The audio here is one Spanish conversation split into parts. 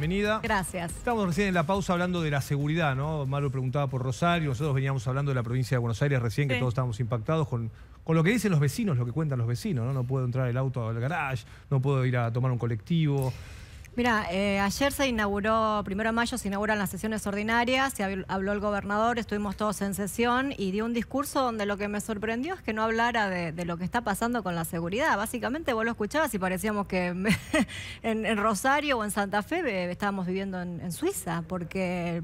bienvenida. Gracias. Estamos recién en la pausa hablando de la seguridad, ¿no? Malo preguntaba por Rosario, nosotros veníamos hablando de la provincia de Buenos Aires recién, que todos estábamos impactados con, con lo que dicen los vecinos, lo que cuentan los vecinos, ¿no? No puedo entrar el auto al garage, no puedo ir a tomar un colectivo. Mira, eh, ayer se inauguró, primero de mayo se inauguran las sesiones ordinarias, se habló el gobernador, estuvimos todos en sesión y dio un discurso donde lo que me sorprendió es que no hablara de, lo que está pasando con la seguridad. Básicamente vos lo escuchabas y parecíamos que en, Rosario o en Santa Fe eh, estábamos viviendo en, en Suiza, porque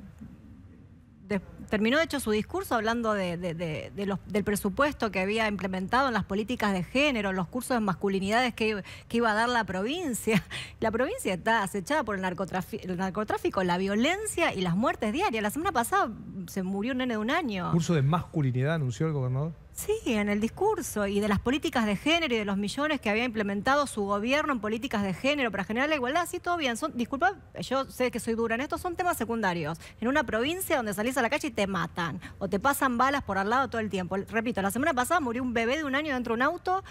terminó de hecho su discurso hablando de, los, del presupuesto que había implementado en las políticas de género, los cursos de masculinidades que, que iba a dar la provincia. La provincia está acechada por el narcotráfico, la violencia y las muertes diarias. La semana pasada se murió un nene de un año. ¿Curso de masculinidad anunció el gobernador? Sí, en el discurso y de las políticas de género y de los millones que había implementado su gobierno en políticas de género para generar la igualdad, sí, todo bien. Son, disculpa, yo sé que soy dura en esto, son temas secundarios. En una provincia donde salís a la calle y te matan o te pasan balas por al lado todo el tiempo. Repito, la semana pasada murió un bebé de un año dentro de un auto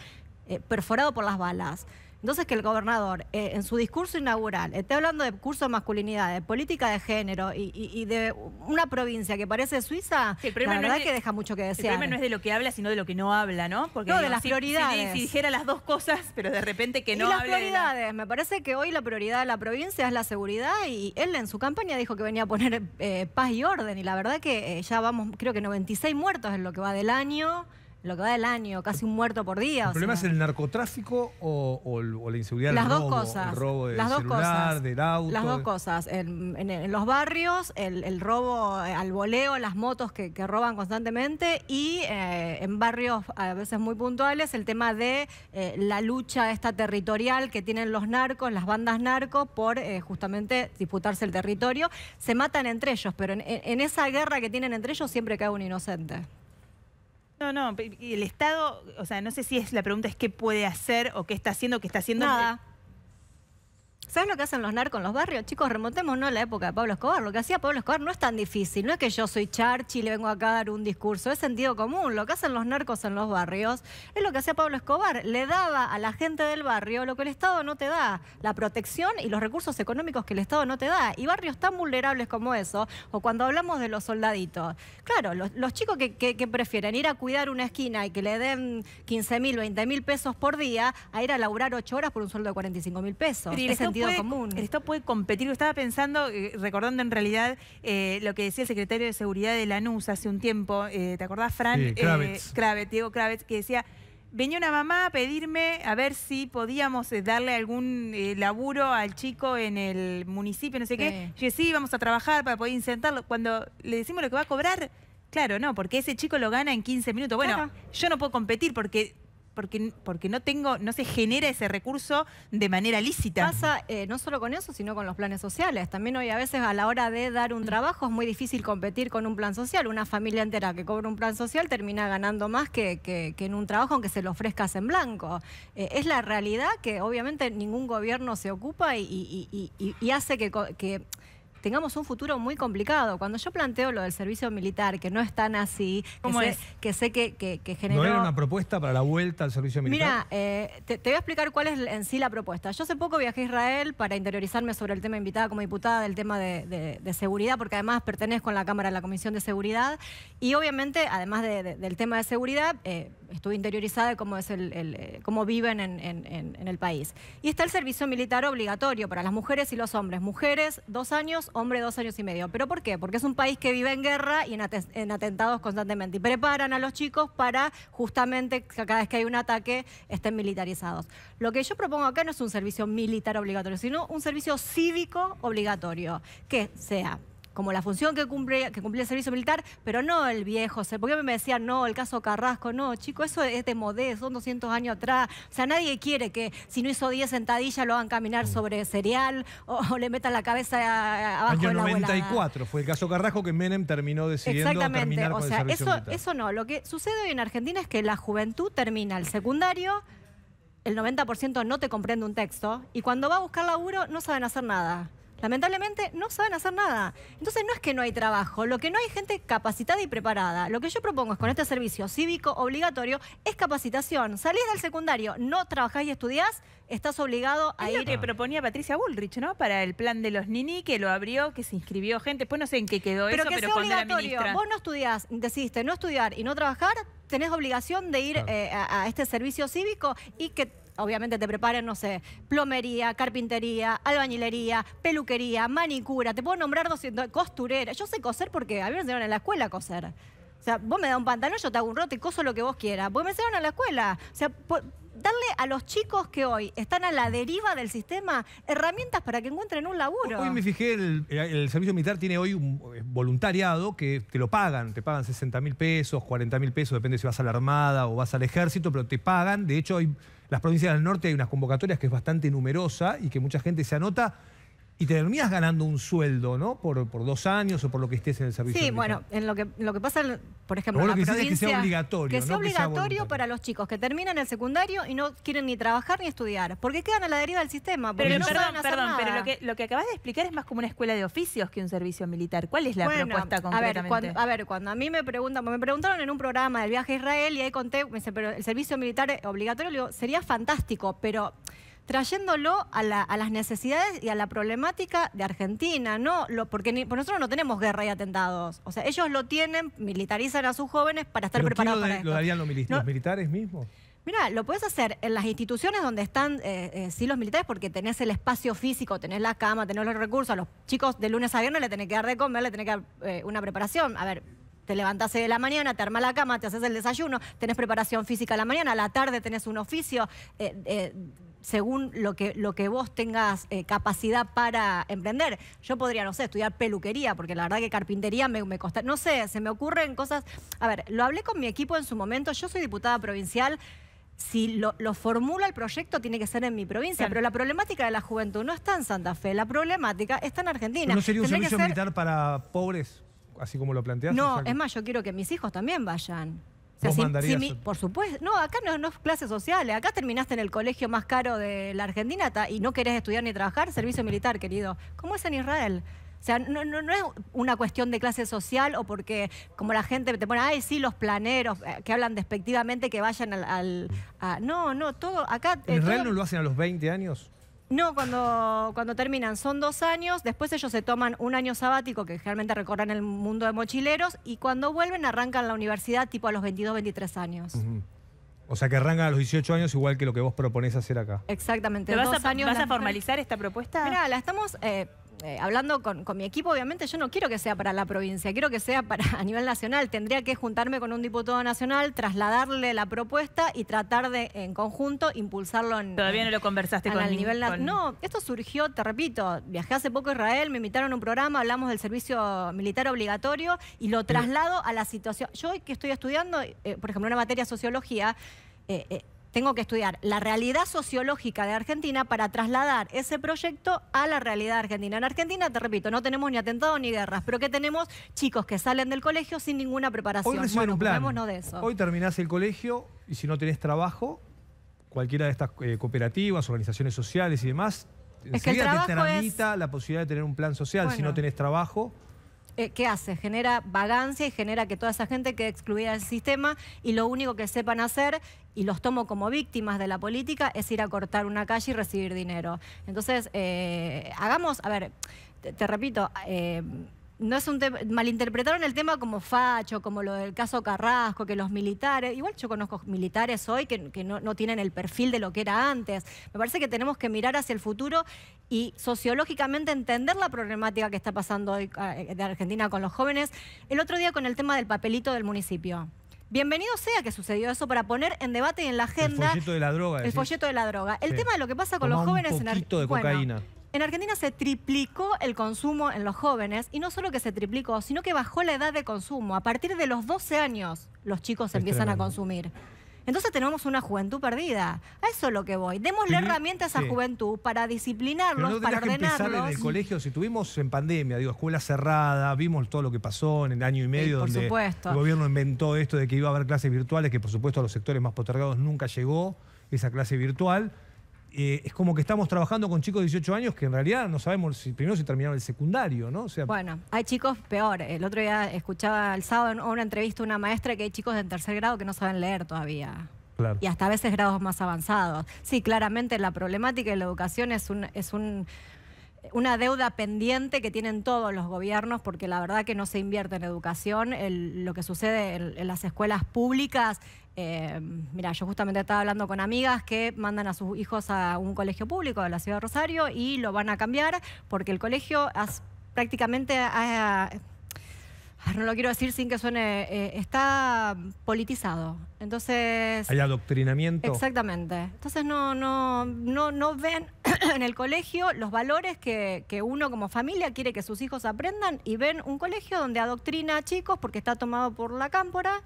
eh, perforado por las balas. Entonces que el gobernador eh, en su discurso inaugural esté hablando de curso de masculinidad, de política de género y, de una provincia que parece Suiza, la verdad que deja mucho que decir. El problema no es de lo que habla, sino de lo que no habla, ¿no? Porque, no, de las prioridades. Si, dijera las dos cosas, pero de repente que no y las prioridades. Me parece que hoy la prioridad de la provincia es la seguridad y él en su campaña dijo que venía a poner eh, paz y orden y la verdad que eh, ya vamos, creo que 96 muertos en lo que va del año lo que va del año, casi un muerto por día. ¿El problema es el narcotráfico o, la inseguridad? Las dos cosas. El robo del Las dos celular, cosas. del auto. Las dos cosas. En, los barrios, el, robo eh, al voleo, las motos que, roban constantemente y eh, en barrios a veces muy puntuales, el tema de eh, la lucha esta territorial que tienen los narcos, las bandas narcos, por justamente disputarse el territorio. Se matan entre ellos, pero en, en esa guerra que tienen entre ellos siempre cae un inocente. No, no, el Estado, o sea, no sé si es la pregunta es qué puede hacer o qué está haciendo, qué está haciendo. Nada. ¿Sabes lo que hacen los narcos en los barrios? Chicos, remontémonos a la época de Pablo Escobar. Lo que hacía Pablo Escobar no es tan difícil. No es que yo soy Charchi y le vengo acá a dar un discurso. Es sentido común. Lo que hacen los narcos en los barrios es lo que hacía Pablo Escobar. Le daba a la gente del barrio lo que el Estado no te da. La protección y los recursos económicos que el Estado no te da. Y barrios tan vulnerables como eso, o cuando hablamos de los soldaditos. Claro, los, chicos que, prefieren ir a cuidar una esquina y que le den 15 mil, 20 mil pesos por día, a ir a laburar 8 horas por un sueldo de 45 mil pesos. Esto puede competir. estaba pensando, eh, recordando en realidad eh, lo que decía el secretario de Seguridad de la Lanús hace un tiempo, eh, ¿te acordás, Fran? Sí, Kravitz. Diego Kravitz, que decía venía una mamá a pedirme a ver si podíamos darle algún laburo al chico en el municipio, no sé qué. Yo sí, vamos a trabajar para poder incentarlo. Cuando le decimos lo que va a cobrar, claro, no, porque ese chico lo gana en 15 minutos. Bueno, yo no puedo competir porque porque, no tengo, no se genera ese recurso de manera lícita. Pasa eh, no solo con eso, sino con los planes sociales. También hoy a veces a la hora de dar un mm. trabajo es muy difícil competir con un plan social. Una familia entera que cobra un plan social termina ganando más que, en un trabajo aunque se lo ofrezcas en blanco. Eh, es la realidad que obviamente ningún gobierno se ocupa y, hace que tengamos un futuro muy complicado. Cuando yo planteo lo del servicio militar, que no es tan así, que, Sé, que, Sé, que que, ¿No era una propuesta para la vuelta al servicio militar? Mira, eh, te, voy a explicar cuál es en sí la propuesta. Yo hace poco viajé a Israel para interiorizarme sobre el tema invitada como diputada del tema de, seguridad, porque además pertenezco a la Cámara de la Comisión de Seguridad. Y obviamente, además del tema de seguridad, eh, estuve interiorizada de cómo, es el, eh, cómo viven en el país. Y está el servicio militar obligatorio para las mujeres y los hombres. Mujeres, dos años, hombre dos años y medio. ¿Pero por qué? Porque es un país que vive en guerra y en, atentados constantemente. Y preparan a los chicos para justamente que cada vez que hay un ataque estén militarizados. Lo que yo propongo acá no es un servicio militar obligatorio, sino un servicio cívico obligatorio, que sea como la función que cumple, que el servicio militar, pero no el viejo. Porque a me decían, no, el caso Carrasco, no, chico, eso es de modés, son 200 años atrás. O sea, nadie quiere que si no hizo 10 sentadillas lo hagan caminar mm. sobre cereal o, le metan la cabeza abajo de la 94 fue el caso Carrasco que Menem terminó decidiendo Exactamente. terminar o con sea, el servicio eso, eso no. Lo que sucede hoy en Argentina es que la juventud termina el secundario el 90% no te comprende un texto y cuando va a buscar laburo no saben hacer nada lamentablemente no saben hacer nada. Entonces no es que no hay trabajo, lo que no hay gente capacitada y preparada. Lo que yo propongo es con este servicio cívico obligatorio es capacitación. Salís del secundario, no trabajás y estudiás, estás obligado a es ir. Lo que proponía Patricia Bullrich, ¿no? Para el plan de los Nini, que lo abrió, que se inscribió gente. Pues no sé en qué quedó eso, pero que pero sea obligatorio. Vos no estudiás, decidiste no estudiar y no trabajar, tenés obligación de ir eh, a, este servicio cívico y que obviamente te preparan, no sé, plomería, carpintería, albañilería, peluquería, manicura, te puedo nombrar 200, costurera. Yo sé coser porque a mí me enseñaron en la escuela a coser. O sea, vos me das un pantalón, yo te hago un roto y coso lo que vos quieras. vos me enseñaron en la escuela. O sea, darle a los chicos que hoy están a la deriva del sistema herramientas para que encuentren un laburo. Hoy me fijé, el, servicio militar tiene hoy un eh, voluntariado que te lo pagan, te pagan 60 mil pesos, 40 mil pesos, depende si vas a la Armada o vas al Ejército, pero te pagan. De hecho, hoy las provincias del norte hay unas convocatorias que es bastante numerosa y que mucha gente se anota y te terminas ganando un sueldo, ¿no? Por, dos años o por lo que estés en el servicio. Sí, bueno, en lo que, lo que pasa, por ejemplo, en la que es que sea obligatorio. Que sea obligatorio para los chicos que terminan el secundario y no quieren ni trabajar ni estudiar, porque quedan a la deriva del sistema. pero perdón, pero lo que, lo acabas de explicar es más como una escuela de oficios que un servicio militar. ¿Cuál es la propuesta concretamente? A ver, cuando, a mí me preguntan, me preguntaron en un programa del viaje a Israel y ahí conté, me dice, pero el servicio militar obligatorio, sería fantástico, pero trayéndolo a, las necesidades y a la problemática de Argentina, ¿no? porque, pues nosotros no tenemos guerra y atentados. O sea, ellos lo tienen, militarizan a sus jóvenes para estar preparados para ¿Lo darían los, los militares mismos? Mira, lo puedes hacer en las instituciones donde están eh, eh, sí los militares porque tenés el espacio físico, tenés la cama, tenés los recursos. A los chicos de lunes a viernes le tenés que dar de comer, le tenés que dar eh, una preparación. A ver, te levantás de la mañana, te armas la cama, te haces el desayuno, tenés preparación física a la mañana, a la tarde tenés un oficio según lo que, lo que vos tengas eh, capacidad para emprender. Yo podría, no sé, estudiar peluquería, porque la verdad que carpintería me, me costa. No sé, se me ocurren cosas. A ver, lo hablé con mi equipo en su momento. Yo soy diputada provincial si lo, lo, formula el proyecto, tiene que ser en mi provincia. Pero la problemática de la juventud no está en Santa Fe, la problemática está en Argentina. ¿No sería un servicio militar para pobres, así como lo planteaste? No, es más, yo quiero que mis hijos también vayan por supuesto, no, acá no, es clase social, acá terminaste en el colegio más caro de la Argentina y no querés estudiar ni trabajar, servicio militar, querido. ¿Cómo es en Israel? O sea, no, no, es una cuestión de clase social o porque como la gente te pone, ay, sí, los planeros, eh, que hablan despectivamente, que vayan al... no, no, todo acá... Eh, ¿En Israel no lo hacen a los 20 años? No, cuando, cuando terminan son dos años, después ellos se toman un año sabático que generalmente recorren el mundo de mochileros y cuando vuelven arrancan la universidad tipo a los 22, 23 años. O sea que arrancan a los 18 años igual que lo que vos proponés hacer acá. Exactamente. vas, a, ¿vas a formalizar esta propuesta? Mira, la estamos... Eh, eh, hablando con, mi equipo, obviamente yo no quiero que sea para la provincia, quiero que sea para a nivel nacional. Tendría que juntarme con un diputado nacional, trasladarle la propuesta y tratar de, en conjunto, impulsarlo en... Todavía no lo conversaste con... él. nivel No, esto surgió, te repito, viajé hace poco a Israel, me invitaron a un programa, hablamos del servicio militar obligatorio y lo mm. traslado a la situación. Yo que estoy estudiando, eh, por ejemplo, una materia de sociología, eh, tengo que estudiar la realidad sociológica de Argentina para trasladar ese proyecto a la realidad argentina. En Argentina, te repito, no tenemos ni atentados ni guerras, pero que tenemos chicos que salen del colegio sin ninguna preparación. Hoy bueno, un Hoy terminás el colegio y si no tenés trabajo, cualquiera de estas eh, cooperativas, organizaciones sociales y demás, es que te tramita la posibilidad de tener un plan social si no tenés trabajo. Eh, ¿qué hace? Genera vagancia y genera que toda esa gente quede excluida del sistema y lo único que sepan hacer, y los tomo como víctimas de la política, es ir a cortar una calle y recibir dinero. Entonces, eh, hagamos, a ver, te, repito, eh, no es un malinterpretaron el tema como facho, como lo del caso Carrasco, que los militares, igual yo conozco militares hoy que, no, tienen el perfil de lo que era antes. Me parece que tenemos que mirar hacia el futuro y sociológicamente entender la problemática que está pasando hoy ah, de Argentina con los jóvenes. El otro día con el tema del papelito del municipio. Bienvenido sea que sucedió eso para poner en debate y en la agenda. El folleto de la droga. El folleto de la droga. El tema de lo que pasa con los jóvenes en Argentina. de cocaína. En Argentina se triplicó el consumo en los jóvenes y no solo que se triplicó, sino que bajó la edad de consumo. A partir de los 12 años los chicos este empiezan a consumir. Entonces tenemos una juventud perdida. A eso es lo que voy. Démosle herramientas a la juventud para disciplinarlos, para ordenarlos. en el colegio, si tuvimos en pandemia, digo, escuela cerrada, vimos todo lo que pasó en el año y medio, el gobierno inventó esto de que iba a haber clases virtuales, que por supuesto a los sectores más postergados nunca llegó esa clase virtual. Eh, es como que estamos trabajando con chicos de 18 años que en realidad no sabemos si primero si terminaron el secundario, ¿no? O sea, bueno, hay chicos peor. El otro día escuchaba al sábado en una entrevista una maestra que hay chicos en tercer grado que no saben leer todavía. Claro. Y hasta a veces grados más avanzados. Sí, claramente la problemática de la educación es un, es un una deuda pendiente que tienen todos los gobiernos, porque la verdad que no se invierte en educación. lo que sucede en, las escuelas públicas eh, mira, yo justamente estaba hablando con amigas que mandan a sus hijos a un colegio público de la ciudad de Rosario y lo van a cambiar porque el colegio prácticamente ha, no lo quiero decir sin que suene, eh, está politizado. Entonces. Hay adoctrinamiento. Exactamente. Entonces no, no, no, no ven en el colegio los valores que, uno como familia quiere que sus hijos aprendan y ven un colegio donde adoctrina a chicos porque está tomado por la cámpora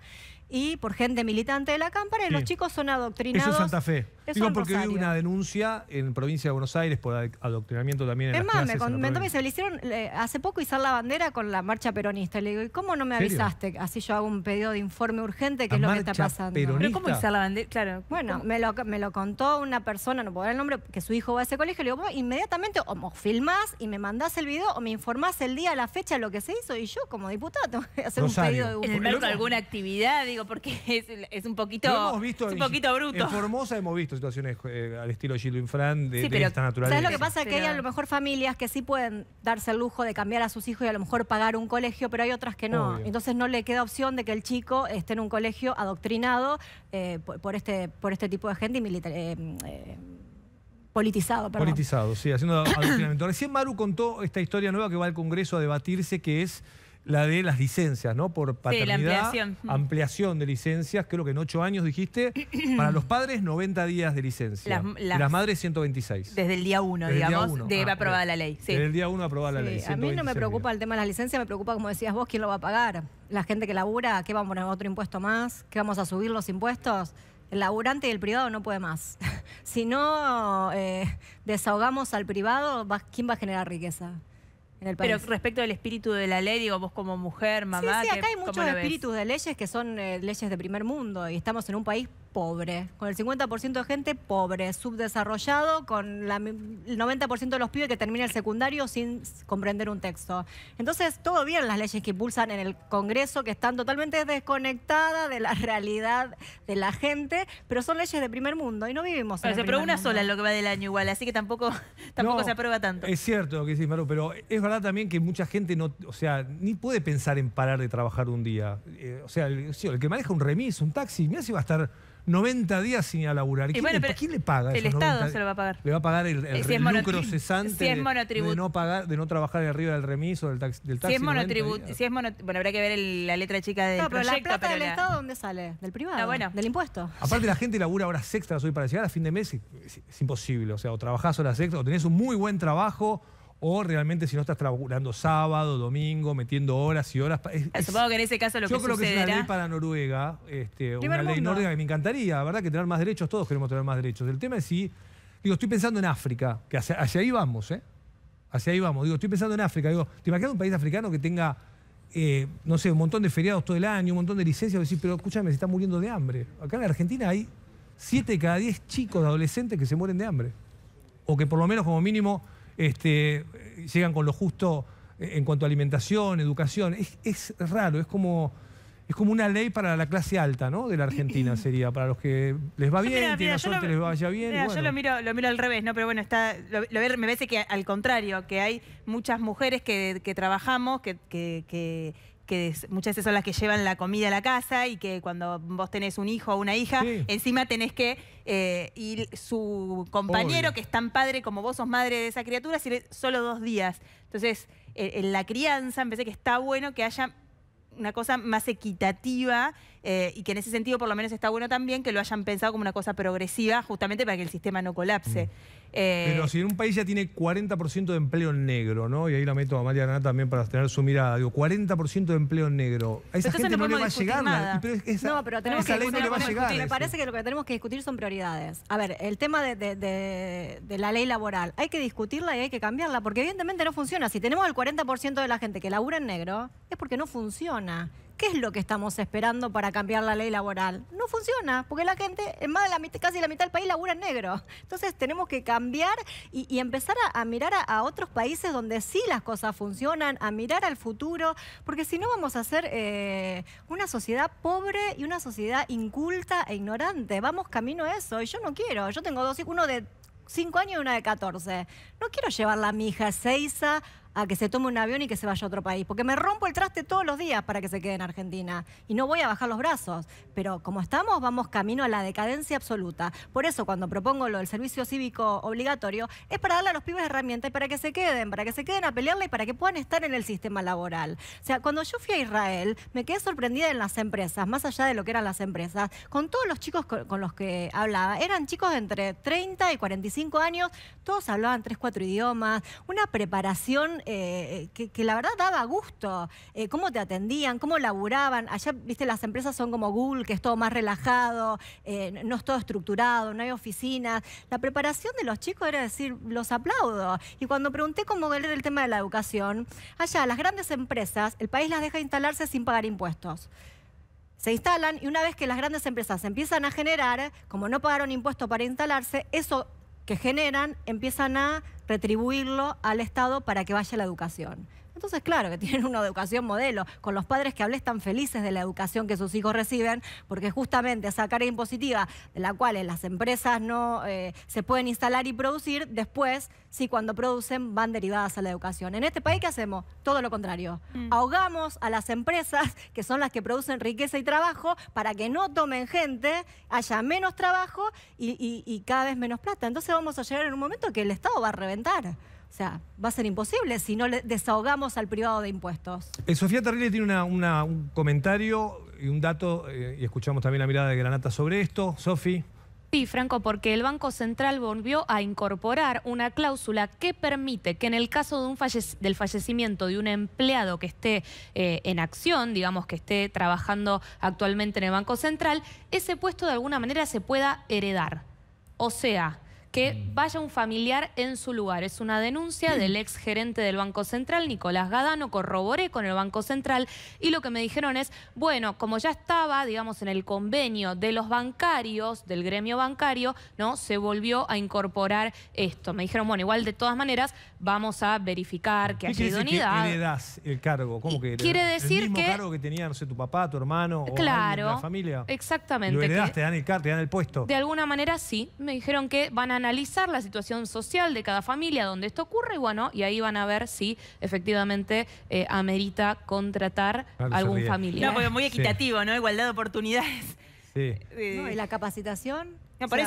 y por gente militante de la cámpora y los chicos son adoctrinados. Eso es Santa Fe. Digo, porque vi una denuncia en provincia de Buenos Aires por adoctrinamiento también en Es más, me comentó que se le hicieron hace poco izar la bandera con la marcha peronista. Le digo, ¿y cómo no me avisaste? Así yo hago un pedido de informe urgente, que es lo que está pasando. Pero ¿cómo izar la bandera? Claro. Bueno, me lo, me lo contó una persona, no puedo dar el nombre, que su hijo va a ese colegio. Le digo, inmediatamente o filmás y me mandás el video o me informás el día, la fecha, lo que se hizo. Y yo, como diputado hacer un pedido de En el marco de alguna actividad, digo, porque es, un poquito, visto, un poquito bruto. Formosa hemos visto situaciones eh, al estilo Gilwin Fran de, sí, esta naturaleza. ¿Sabes lo que pasa? Que hay a lo mejor familias que sí pueden darse el lujo de cambiar a sus hijos y a lo mejor pagar un colegio, pero hay otras que no. Entonces no le queda opción de que el chico esté en un colegio adoctrinado eh, por, este, por este tipo de gente y eh, Politizado, perdón. Politizado, sí, haciendo adoctrinamiento. Recién Maru contó esta historia nueva que va al Congreso a debatirse, que es la de las licencias, ¿no? Por paternidad, mm. ampliación. de licencias, creo que en ocho años dijiste, para los padres 90 días de licencia, las, y las madres 126. Desde el día uno, digamos, de ah, aprobada eh, la ley. Desde el día uno aprobada la ley. A mí no me preocupa el tema de las licencias, me preocupa, como decías vos, quién lo va a pagar. La gente que labura, ¿qué vamos a poner otro impuesto más? ¿Qué vamos a subir los impuestos? El laburante y el privado no puede más. si no eh, desahogamos al privado, ¿quién va a generar riqueza? Pero respecto del espíritu de la ley, digo, vos como mujer, mamá... Sí, sí acá hay muchos espíritus de leyes que son eh, leyes de primer mundo y estamos en un país pobre, con el 50% de gente pobre, subdesarrollado, con el 90% de los pibes que termina el secundario sin comprender un texto. Entonces, todo bien las leyes que impulsan en el Congreso, que están totalmente desconectadas de la realidad de la gente, pero son leyes de primer mundo y no vivimos pero Se aprueba una sola en lo que va del año igual, así que tampoco, tampoco se aprueba tanto. Es cierto que Maru, pero es verdad también que mucha gente no, o sea, ni puede pensar en parar de trabajar un día. Eh, o sea, el que maneja un remis, un taxi, mira si va a estar 90 días sin laburar. ¿Quién, bueno, le, ¿quién le, paga? El Estado se lo va a pagar. Le va a pagar el, el, eh, lucro cesante si de, no pagar, de no trabajar arriba del remiso, del, del taxi. Si es monotributo, si bueno, habrá que ver la letra chica de no, pero la plata del Estado, ¿dónde sale? Del privado, ah, bueno. del impuesto. Aparte la gente labura horas extras hoy para llegar a fin de mes, es, imposible. O sea, o trabajás horas extras, o tenés un muy buen trabajo o realmente si no estás trabajando sábado, domingo, metiendo horas y horas. Es, eh, que en ese caso lo que yo creo que es una ley para Noruega, este, una ley noruega que me encantaría, ¿verdad? Que tener más derechos, todos queremos tener más derechos. El tema es si, digo, estoy pensando en África, que hacia, ahí vamos, ¿eh? Hacia ahí vamos. Digo, estoy pensando en África. Digo, ¿te imaginas un país africano que tenga, eh, no sé, un montón de feriados todo el año, un montón de licencias? Decir, pero escúchame, se está muriendo de hambre. Acá en la Argentina hay 7 de cada 10 chicos, de adolescentes que se mueren de hambre. O que por lo menos como mínimo este, llegan con lo justo eh, en cuanto a alimentación, educación. Es, raro, es como, es como una ley para la clase alta, ¿no? De la Argentina sería, para los que les va bien, que la suerte, les vaya bien. Yo lo miro, al revés, ¿no? Pero bueno, está, me parece que al contrario, que hay muchas mujeres que, trabajamos, que que muchas veces son las que llevan la comida a la casa y que cuando vos tenés un hijo o una hija, encima tenés que eh, ir su compañero, que es tan padre como vos sos madre de esa criatura, sirve solo dos días. Entonces, eh, en la crianza, empecé que está bueno que haya una cosa más equitativa eh, y que en ese sentido por lo menos está bueno también que lo hayan pensado como una cosa progresiva justamente para que el sistema no colapse. Mm. Pero eh, si en un país ya tiene 40% de empleo negro, ¿no? Y ahí la meto a María Ana también para tener su mirada. Digo, 40% de empleo negro. A esa gente no, le va a llegar. nada, no, pero tenemos que ley Me parece que lo que tenemos que discutir son prioridades. A ver, el tema de, de, la ley laboral, hay que discutirla y hay que cambiarla, porque evidentemente no funciona. Si tenemos el 40% de la gente que labura en negro, es porque no funciona. ¿Qué es lo que estamos esperando para cambiar la ley laboral? No funciona, porque la gente, más de la casi la mitad del país labura en negro. Entonces tenemos que cambiar y, empezar a, mirar a, otros países donde sí las cosas funcionan, a mirar al futuro, porque si no vamos a ser eh, una sociedad pobre y una sociedad inculta e ignorante. Vamos camino a eso y yo no quiero. Yo tengo dos hijos, uno de cinco años y una de 14. No quiero llevar a mi hija Seiza que se tome un avión y que se vaya a otro país, porque me rompo el traste todos los días para que se quede en Argentina y no voy a bajar los brazos, pero como estamos vamos camino a la decadencia absoluta. Por eso cuando propongo lo del servicio cívico obligatorio es para darle a los pibes herramientas para que se queden, para que se queden a pelearla y para que puedan estar en el sistema laboral. O sea, cuando yo fui a Israel me quedé sorprendida en las empresas, más allá de lo que eran las empresas, con todos los chicos con los que hablaba, eran chicos de entre 30 y 45 años, todos hablaban 3, 4 idiomas, una preparación eh, que, la verdad daba gusto. Eh, cómo te atendían, cómo laburaban. Allá, viste, las empresas son como Google, que es todo más relajado, eh, no es todo estructurado, no hay oficinas. La preparación de los chicos era decir, los aplaudo. Y cuando pregunté cómo era el tema de la educación, allá las grandes empresas, el país las deja instalarse sin pagar impuestos se instalan y una vez que las grandes empresas empiezan a generar, como no pagaron impuestos para instalarse, eso que generan empiezan a retribuirlo al Estado para que vaya la educación. Entonces, claro, que tienen una educación modelo, con los padres que hablé están felices de la educación que sus hijos reciben, porque justamente esa carga impositiva de la cual las empresas no eh, se pueden instalar y producir, después, sí, cuando producen, van derivadas a la educación. En este país, ¿qué hacemos? Todo lo contrario. Mm. Ahogamos a las empresas, que son las que producen riqueza y trabajo, para que no tomen gente, haya menos trabajo y, y cada vez menos plata. Entonces vamos a llegar en un momento que el Estado va a reventar. O sea, va a ser imposible si no le desahogamos al privado de impuestos. Eh, Sofía Terrile tiene un comentario y un dato, eh, y escuchamos también la mirada de Granata sobre esto. Sofi. Sí, Franco, porque el Banco Central volvió a incorporar una cláusula que permite que en el caso del fallecimiento de un empleado que esté eh, en acción, digamos que esté trabajando actualmente en el Banco Central, ese puesto de alguna manera se pueda heredar. O sea, que mm. vaya un familiar en su lugar. Es una denuncia del ex gerente del Banco Central, Nicolás Gadano, corroboré con el Banco Central y lo que me dijeron es, bueno, como ya estaba, digamos, en el convenio de los bancarios, del gremio bancario, ¿no? Se volvió a incorporar esto. Me dijeron, bueno, igual de todas maneras, vamos a verificar que haya idoneidad. ¿Qué heredás el cargo? ¿Cómo que Quiere decir el mismo cargo que tenía, no sé, tu papá, tu hermano claro, o la familia? Exactamente. Lo heredás, te dan el cargo, te dan el puesto. De alguna manera sí, me dijeron que van a analizar la situación social de cada familia donde esto ocurre y bueno, y ahí van a ver si efectivamente eh, amerita contratar ah, algún familia. No, muy equitativo, ¿no? Igualdad de oportunidades. Sí. Eh, no, y la capacitación por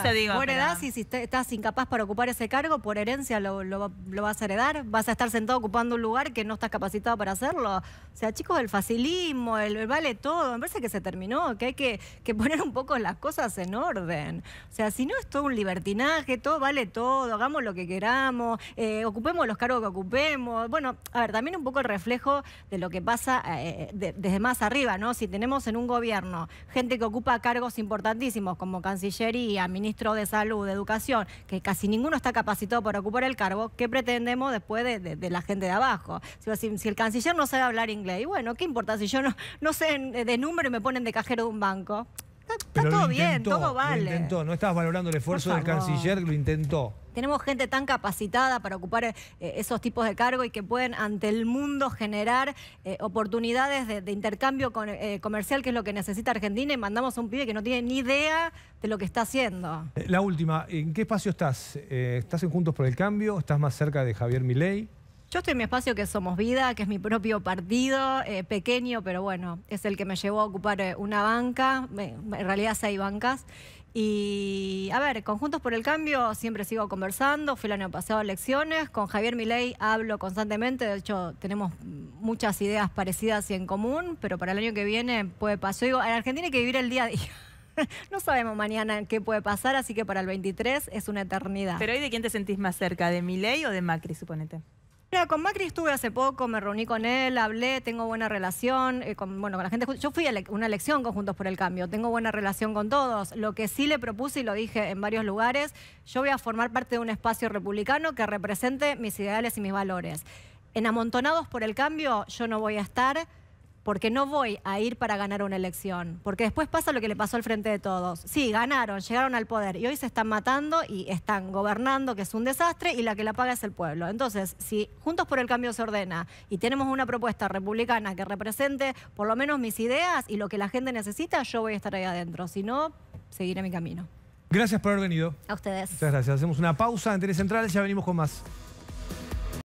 edad, si, estás incapaz para ocupar ese cargo, por herencia lo, vas a heredar, vas a estar sentado ocupando un lugar que no estás capacitado para hacerlo. O sea, chicos, el facilismo, el, vale todo, me parece que se terminó, que hay que, poner un poco las cosas en orden. O sea, si no es todo un libertinaje, todo vale todo, hagamos lo que queramos, eh, ocupemos los cargos que ocupemos. Bueno, a ver, también un poco el reflejo de lo que pasa eh, desde más arriba, ¿no? Si tenemos en un gobierno gente que ocupa cargos importantísimos como Cancillería, ministro de Salud, de Educación, que casi ninguno está capacitado para ocupar el cargo, ¿qué pretendemos después de, la gente de abajo? Si, el canciller no sabe hablar inglés, y bueno, ¿qué importa si yo no sé eh, de número y me ponen de cajero de un banco? está, todo bien, todo vale. intentó, no estás valorando el esfuerzo del canciller, lo intentó. Tenemos gente tan capacitada para ocupar eh, esos tipos de cargos y que pueden ante el mundo generar eh, oportunidades de, intercambio eh, comercial, que es lo que necesita Argentina, y mandamos a un pibe que no tiene ni idea de lo que está haciendo. La última, ¿en qué espacio estás? ¿Estás en Juntos por el Cambio? ¿Estás más cerca de Javier Milei? Yo estoy en mi espacio que somos vida, que es mi propio partido, eh, pequeño, pero bueno, es el que me llevó a ocupar eh, una banca, en realidad hay bancas. Y a ver, Conjuntos por el Cambio siempre sigo conversando, fui el año pasado a elecciones, con Javier Milei hablo constantemente, de hecho tenemos muchas ideas parecidas y en común, pero para el año que viene puede pasar. Yo digo, en Argentina hay que vivir el día a día. no sabemos mañana qué puede pasar, así que para el 23 es una eternidad. Pero hoy de quién te sentís más cerca, de Milei o de Macri, suponete? con Macri estuve hace poco, me reuní con él, hablé, tengo buena relación, eh, con, bueno, con la gente, yo fui a una elección con Juntos por el Cambio, tengo buena relación con todos. Lo que sí le propuse y lo dije en varios lugares, yo voy a formar parte de un espacio republicano que represente mis ideales y mis valores. En Amontonados por el Cambio yo no voy a estar, porque no voy a ir para ganar una elección, porque después pasa lo que le pasó al frente de todos. Sí, ganaron, llegaron al poder y hoy se están matando y están gobernando, que es un desastre y la que la paga es el pueblo. Entonces, si Juntos por el Cambio se ordena y tenemos una propuesta republicana que represente por lo menos mis ideas y lo que la gente necesita, yo voy a estar ahí adentro, si no, seguiré mi camino. Gracias por haber venido. A ustedes. Muchas gracias. Hacemos una pausa en Tele Central, ya venimos con más.